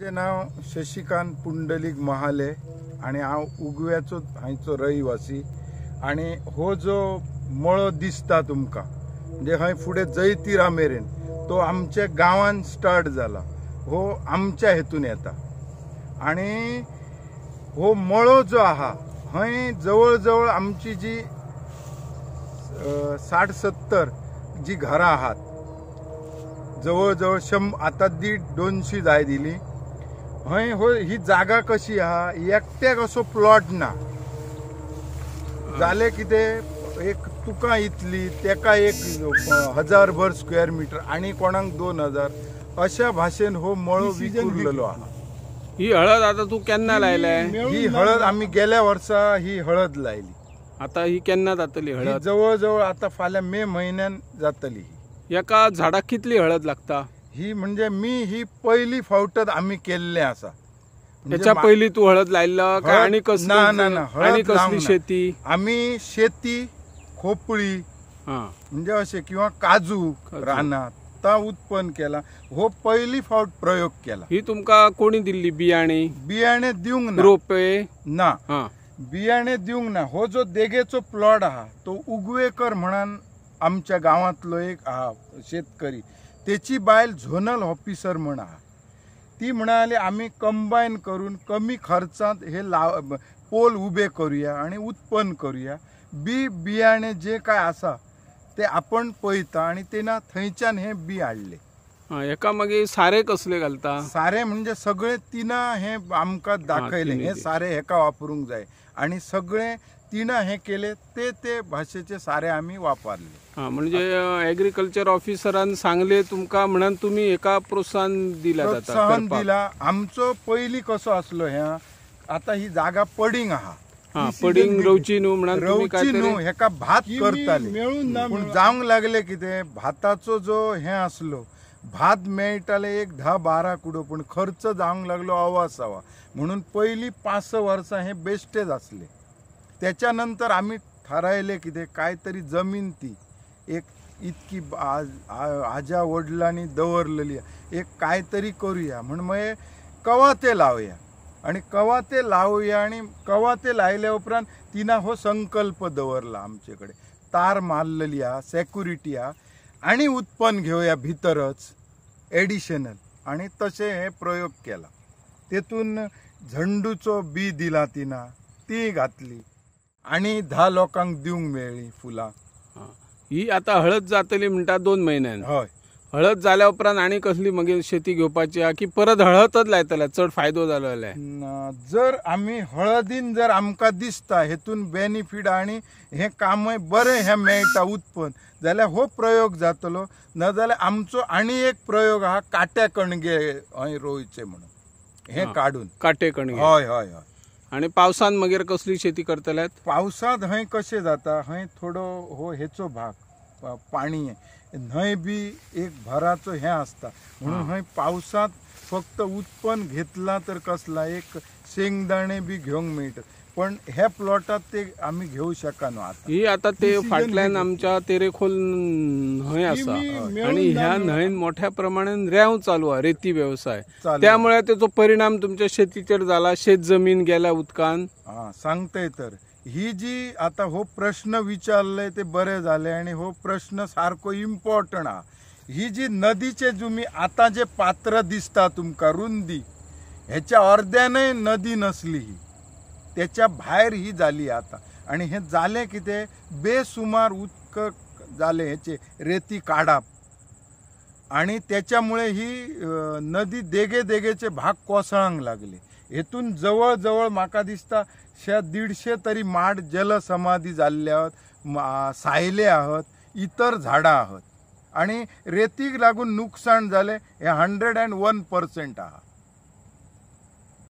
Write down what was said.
माझे नाव शशिकांत पुंडलिक महाले आणि हा उगव्याचो हांचो रहिवासी आणि हो जो मळो दिसता तुमका म्हणजे खंय फुडे जैतिरा मेरेन तो आमच्या गावान स्टार्ट जाला हो आमच्या हेतून येता आणि हो मळो जो आहा हय जवळ जवळ आमची जी साठ सत्तर जी घरां आहात जवळ जवळ शं आतां दीड दोनशी जाय दिली हय हो ही जागा कशी हा एकट्याक असो प्लॉट ना जाले कितें एक तुका इतली तेका एक हजार भर स्क्वेअर मिटर आणि कोणाक दोन हजार अशा भाषेन हो मळो उरलेलो हा ही हळद आता तू केन्ना लायलाय ही हळद आम्ही गेल्या वर्सा ही हळद लायली आता ही केन्ना जातली हळद जवळ जवळ आता फाल्या मे म्हयन्यान जातली एका झाडाक कितली हळद लागता ही म्हणजे मी ही पहिली फावटत आम्ही केलेली असा म्हणजे त्याच्या पहिली तू हळद लायला का आणि कस ना ना ना शेती आम्ही शेती खोपळी म्हणजे असे किंवा काजू रानात ता उत्पन्न केला हो पहिली फावट प्रयोग केला ही तुमका कोणी दिली बियाणे बियाणे दिवंक ना रोपे ना बियाणे दिवंक ना हो जो देगेचो प्लॉट आहा तो उगवेकर म्हणून आमच्या गावातलो एक आहा शेतकरी त्याची बायल झोनल ऑफिसर म्हण आहा ती म्हणाली आम्ही कंबाईन करून कमी खर्चात हे लाव पोल उभे करूया आणि उत्पन्न करूया बी बियाणे जे काय आसा ते आपण पळता आणि तेना थंयच्यान हे बी हाडले एका मागीर सारे कसले घालता सारे म्हणजे सगळे तिना हे आमकां दाखयलें हे सारे हेका वापरूंक जाय आणि सगळे तिनं हे केले ते ते भाषेचे सारे आम्ही वापरले हा म्हणजे ऍग्रीकल्चर ऑफिसरान सांगले तुमका म्हणून तुम्ही एका प्रोत्साहन दिला प्रोत्साहन दिला आमचं पहिली कसो असलो ह्या आता ही जागा पडिंग आहा पडिंग रवची न्हू म्हणान रवची न्हू हेका भात की करताले लागले की पूण जावंक लागले कितें भाताचो जो हे असलो भात मेळटाले एक धा बारा कुडो पण खर्च जावंक लागलो अवा सावा म्हणून पहिली पांच स हे बेश्टेच असले त्याच्यानंतर आम्ही ठरायले की ते काहीतरी जमीन ती एक इतकी आजा आज्या वडिलांनी दवरलेली एक काहीतरी करूया म्हणून मग कवा ते लावूया आणि कवा ते लावूया आणि कवा ते लायल्या उपरांत तिनं हो संकल्प दवरला आमच्याकडे तार मारलेली हा सेक्युरिटी हा आणि उत्पन्न घेऊया भितरच एडिशनल आणि तसे हे प्रयोग केला तेतून झंडूचो बी दिला तिनं ती घातली आणि धा लोकांक दिवंक मेळी फुलां ही आता हळद जातली म्हणटा दोन महिन्यांनी हय हळद झाल्या उपरांत आणि कसली मागीर शेती घेवपाची हा की परत हळदच लायतले चड फायदो जालो जाल्यार जर आम्ही हळदीन जर आमकां दिसता हेतून बेनिफीट आणि हे काम बरें हें मेळटा उत्पन्न जाल्यार हो प्रयोग जातलो नाजाल्यार आमचो आनी एक प्रयोग आहा काट्या कणगे हय म्हणून हे काडून काटे कणगे हय हय हय आणि पावसात मागीर कसली शेती करतले पावसात हय कसे जाता हय थोडो हो हेचो भाग पाणी न्हंय बी एक भराचो हे आसता म्हणून हय पावसात फक्त उत्पन्न घेतला तर कसला एक शेंगदाणे बी घेवंक मेळटा पण ह्या प्लॉटात ते आम्ही घेऊ शकना ही आता ते फाटल्यान आमच्या तेरेखोल न्हंय असा आणि ह्या न्हयन मोठ्या प्रमाणात रेंव चालू आहे रेती व्यवसाय त्यामुळे त्याचो परिणाम तुमच्या शेतीचेर झाला शेत जमीन गेल्या उदकान सांगताय तर ही जी आता हो प्रश्न विचारले ते बरे झाले आणि हो प्रश्न सारको इम्पॉर्टंट हा ही जी नदीचे जुमी आता जे पात्र दिसता तुमका रुंदी ह्याच्या अर्ध्याने नदी नसली ही त्याच्या भायर ही झाली आता आणि हे झाले की ते बेसुमार उदक झाले हेचे रेती काडप आणि त्याच्यामुळे ही नदी देगे देगेचे भाग कोसळंक लागले हेतून जवळ जवळ म्हाका दिसता शे दीडशे तरी माड जलसमाधी जाल्ले आहात सायले आहेत इतर झाडां आहेत आणि रेतीक लागून नुकसान झाले हे हंड्रेड अँड वन पर्सेंट आहात